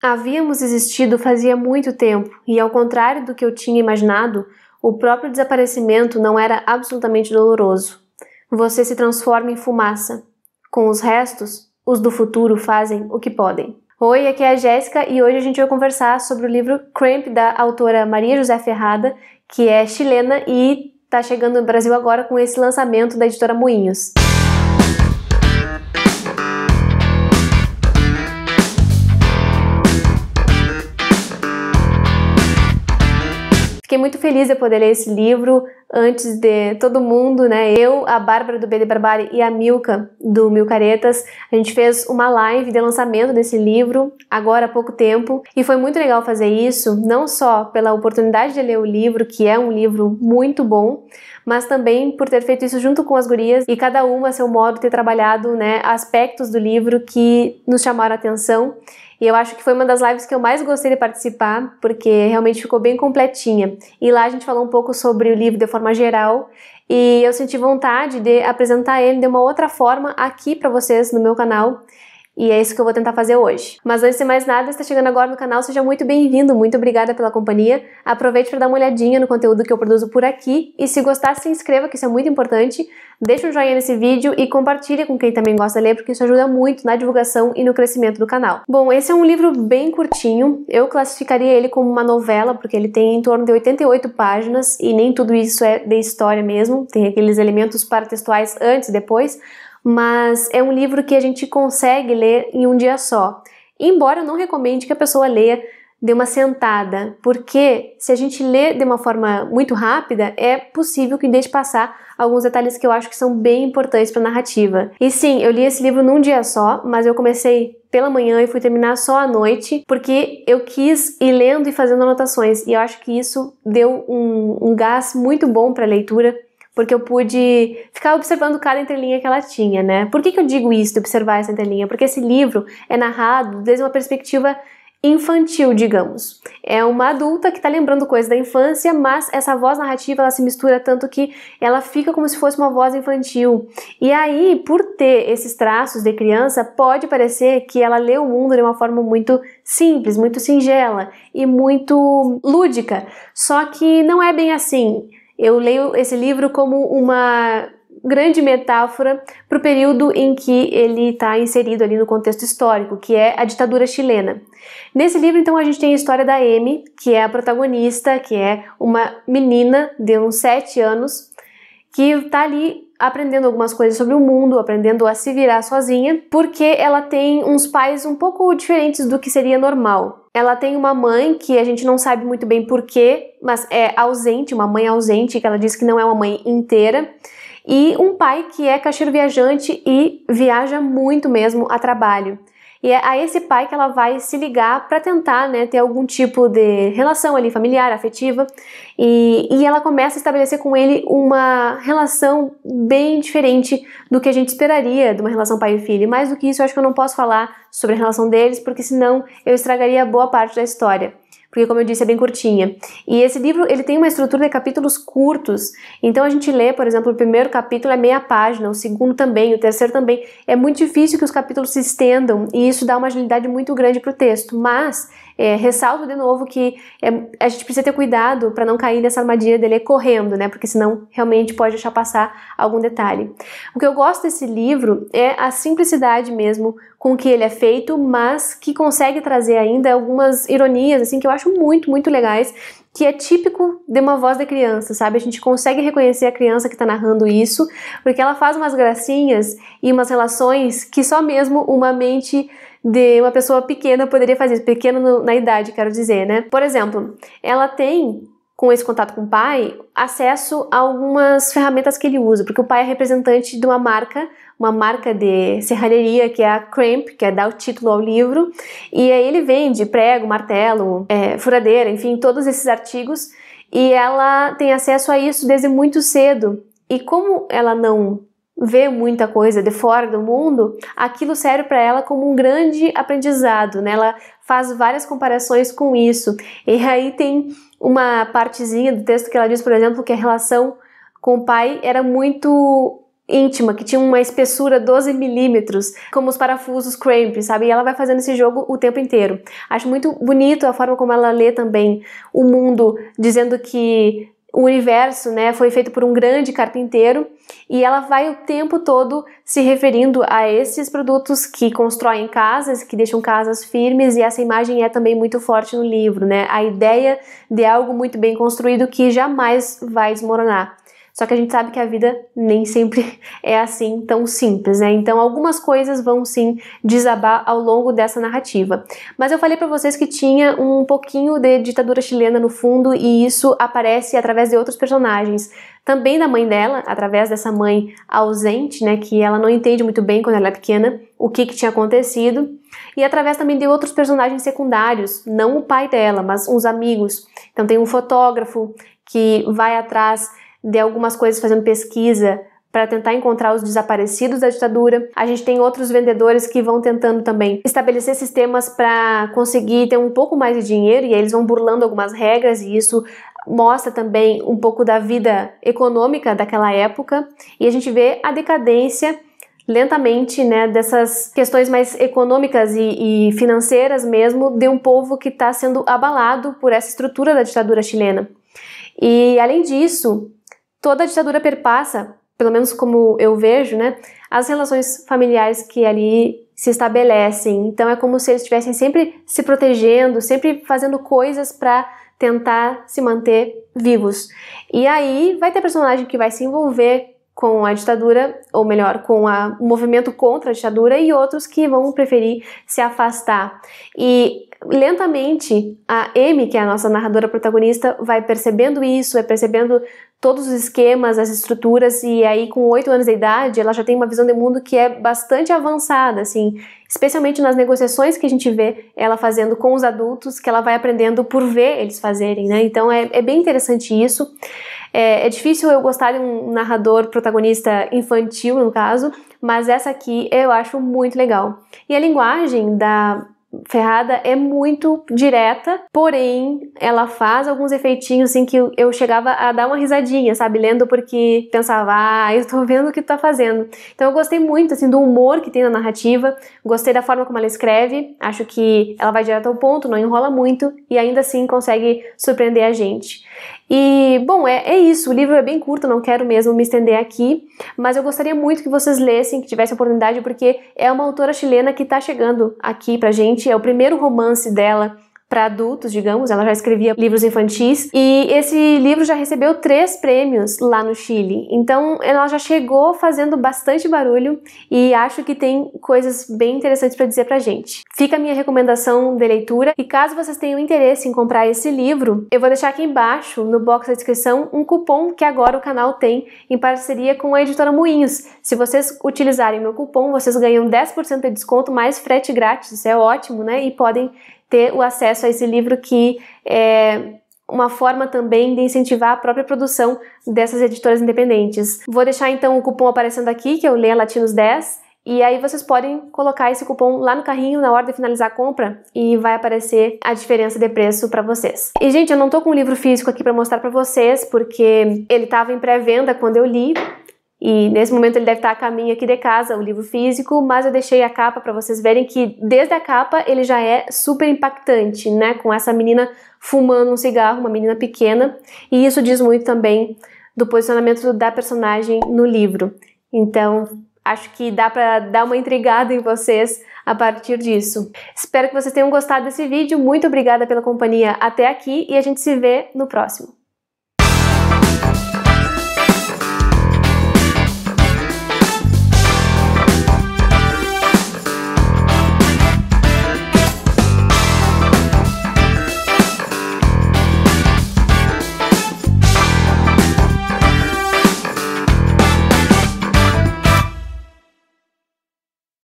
Havíamos existido fazia muito tempo, e ao contrário do que eu tinha imaginado, o próprio desaparecimento não era absolutamente doloroso. Você se transforma em fumaça. Com os restos, os do futuro fazem o que podem. Oi, aqui é a Jéssica e hoje a gente vai conversar sobre o livro Cramp da autora Maria José Ferrada, que é chilena e está chegando no Brasil agora com esse lançamento da editora Moinhos. Fiquei muito feliz de poder ler esse livro antes de todo mundo, né? Eu, a Bárbara do BD Barbari e a Milka do Mil Caretas, a gente fez uma live de lançamento desse livro, agora há pouco tempo, e foi muito legal fazer isso, não só pela oportunidade de ler o livro, que é um livro muito bom, mas também por ter feito isso junto com as gurias e cada uma a seu modo ter trabalhado, né, aspectos do livro que nos chamaram a atenção. E eu acho que foi uma das lives que eu mais gostei de participar, porque realmente ficou bem completinha. E lá a gente falou um pouco sobre o livro de forma geral, e eu senti vontade de apresentar ele de uma outra forma aqui para vocês no meu canal. E é isso que eu vou tentar fazer hoje. Mas antes de mais nada, está chegando agora no canal, seja muito bem-vindo, muito obrigada pela companhia. Aproveite para dar uma olhadinha no conteúdo que eu produzo por aqui e se gostar, se inscreva, que isso é muito importante. Deixa um joinha nesse vídeo e compartilhe com quem também gosta de ler, porque isso ajuda muito na divulgação e no crescimento do canal. Bom, esse é um livro bem curtinho. Eu classificaria ele como uma novela, porque ele tem em torno de 88 páginas e nem tudo isso é de história mesmo. Tem aqueles elementos paratextuais antes e depois mas é um livro que a gente consegue ler em um dia só. Embora eu não recomende que a pessoa leia de uma sentada, porque se a gente lê de uma forma muito rápida, é possível que deixe passar alguns detalhes que eu acho que são bem importantes para a narrativa. E sim, eu li esse livro num dia só, mas eu comecei pela manhã e fui terminar só à noite, porque eu quis ir lendo e fazendo anotações, e eu acho que isso deu um, um gás muito bom para a leitura porque eu pude ficar observando cada entrelinha que ela tinha, né? Por que, que eu digo isso, de observar essa entrelinha? Porque esse livro é narrado desde uma perspectiva infantil, digamos. É uma adulta que está lembrando coisas da infância, mas essa voz narrativa ela se mistura tanto que ela fica como se fosse uma voz infantil. E aí, por ter esses traços de criança, pode parecer que ela lê o mundo de uma forma muito simples, muito singela e muito lúdica. Só que não é bem assim. Eu leio esse livro como uma grande metáfora para o período em que ele está inserido ali no contexto histórico, que é a ditadura chilena. Nesse livro, então, a gente tem a história da Amy, que é a protagonista, que é uma menina de uns 7 anos, que está ali aprendendo algumas coisas sobre o mundo, aprendendo a se virar sozinha, porque ela tem uns pais um pouco diferentes do que seria normal. Ela tem uma mãe que a gente não sabe muito bem porquê, mas é ausente, uma mãe ausente, que ela diz que não é uma mãe inteira. E um pai que é caixeiro viajante e viaja muito mesmo a trabalho. E é a esse pai que ela vai se ligar para tentar né, ter algum tipo de relação ali familiar, afetiva. E, e ela começa a estabelecer com ele uma relação bem diferente do que a gente esperaria de uma relação pai e filho. mais do que isso, eu acho que eu não posso falar sobre a relação deles, porque senão eu estragaria boa parte da história porque como eu disse é bem curtinha. E esse livro ele tem uma estrutura de capítulos curtos, então a gente lê, por exemplo, o primeiro capítulo é meia página, o segundo também, o terceiro também. É muito difícil que os capítulos se estendam e isso dá uma agilidade muito grande para o texto, mas é, ressalto de novo que é, a gente precisa ter cuidado para não cair nessa armadilha dele correndo, né? Porque senão realmente pode deixar passar algum detalhe. O que eu gosto desse livro é a simplicidade mesmo com que ele é feito, mas que consegue trazer ainda algumas ironias, assim, que eu acho muito, muito legais que é típico de uma voz da criança, sabe? A gente consegue reconhecer a criança que está narrando isso, porque ela faz umas gracinhas e umas relações que só mesmo uma mente de uma pessoa pequena poderia fazer, pequena na idade, quero dizer, né? Por exemplo, ela tem com esse contato com o pai, acesso a algumas ferramentas que ele usa, porque o pai é representante de uma marca, uma marca de serralheria que é a Cramp, que é dar o título ao livro, e aí ele vende prego, martelo, é, furadeira, enfim, todos esses artigos, e ela tem acesso a isso desde muito cedo. E como ela não vê muita coisa de fora do mundo, aquilo serve para ela como um grande aprendizado, né? Ela faz várias comparações com isso. E aí tem uma partezinha do texto que ela diz, por exemplo, que a relação com o pai era muito íntima, que tinha uma espessura 12 milímetros, como os parafusos cramp, sabe? E ela vai fazendo esse jogo o tempo inteiro. Acho muito bonito a forma como ela lê também o mundo, dizendo que o universo né, foi feito por um grande carpinteiro e ela vai o tempo todo se referindo a esses produtos que constroem casas, que deixam casas firmes, e essa imagem é também muito forte no livro, né? A ideia de algo muito bem construído que jamais vai desmoronar. Só que a gente sabe que a vida nem sempre é assim tão simples, né? Então algumas coisas vão sim desabar ao longo dessa narrativa. Mas eu falei para vocês que tinha um pouquinho de ditadura chilena no fundo e isso aparece através de outros personagens também da mãe dela, através dessa mãe ausente, né, que ela não entende muito bem quando ela é pequena o que, que tinha acontecido, e através também de outros personagens secundários, não o pai dela, mas uns amigos. Então tem um fotógrafo que vai atrás de algumas coisas fazendo pesquisa para tentar encontrar os desaparecidos da ditadura. A gente tem outros vendedores que vão tentando também estabelecer sistemas para conseguir ter um pouco mais de dinheiro e aí eles vão burlando algumas regras e isso mostra também um pouco da vida econômica daquela época e a gente vê a decadência lentamente, né, dessas questões mais econômicas e, e financeiras mesmo de um povo que está sendo abalado por essa estrutura da ditadura chilena. E além disso, Toda ditadura perpassa, pelo menos como eu vejo, né, as relações familiares que ali se estabelecem. Então é como se eles estivessem sempre se protegendo, sempre fazendo coisas para tentar se manter vivos. E aí vai ter personagem que vai se envolver com a ditadura, ou melhor, com a, o movimento contra a ditadura, e outros que vão preferir se afastar. E lentamente a Amy, que é a nossa narradora protagonista, vai percebendo isso, vai percebendo todos os esquemas, as estruturas, e aí com oito anos de idade ela já tem uma visão de mundo que é bastante avançada, assim, especialmente nas negociações que a gente vê ela fazendo com os adultos, que ela vai aprendendo por ver eles fazerem, né? Então é, é bem interessante isso. É, é difícil eu gostar de um narrador protagonista infantil, no caso, mas essa aqui eu acho muito legal. E a linguagem da ferrada é muito direta, porém ela faz alguns efeitinhos assim que eu chegava a dar uma risadinha, sabe, lendo porque pensava, ah, eu estou vendo o que tu tá fazendo. Então eu gostei muito assim do humor que tem na narrativa, gostei da forma como ela escreve, acho que ela vai direto ao ponto, não enrola muito e ainda assim consegue surpreender a gente. E, bom, é, é isso. O livro é bem curto, não quero mesmo me estender aqui, mas eu gostaria muito que vocês lessem, que tivessem oportunidade, porque é uma autora chilena que está chegando aqui pra gente Gente, é o primeiro romance dela para adultos, digamos. Ela já escrevia livros infantis e esse livro já recebeu três prêmios lá no Chile. Então, ela já chegou fazendo bastante barulho e acho que tem coisas bem interessantes para dizer para gente. Fica a minha recomendação de leitura e caso vocês tenham interesse em comprar esse livro, eu vou deixar aqui embaixo no box da descrição um cupom que agora o canal tem em parceria com a editora Moinhos. Se vocês utilizarem meu cupom, vocês ganham 10% de desconto mais frete grátis. Isso é ótimo, né? E podem ter o acesso a esse livro que é uma forma também de incentivar a própria produção dessas editoras independentes. Vou deixar então o cupom aparecendo aqui, que é o Leia Latinos 10, e aí vocês podem colocar esse cupom lá no carrinho na hora de finalizar a compra e vai aparecer a diferença de preço para vocês. E gente, eu não tô com o livro físico aqui para mostrar para vocês porque ele estava em pré-venda quando eu li, e nesse momento ele deve estar a caminho aqui de casa, o livro físico, mas eu deixei a capa para vocês verem que desde a capa ele já é super impactante, né? Com essa menina fumando um cigarro, uma menina pequena, e isso diz muito também do posicionamento da personagem no livro. Então, acho que dá para dar uma intrigada em vocês a partir disso. Espero que vocês tenham gostado desse vídeo. Muito obrigada pela companhia até aqui e a gente se vê no próximo.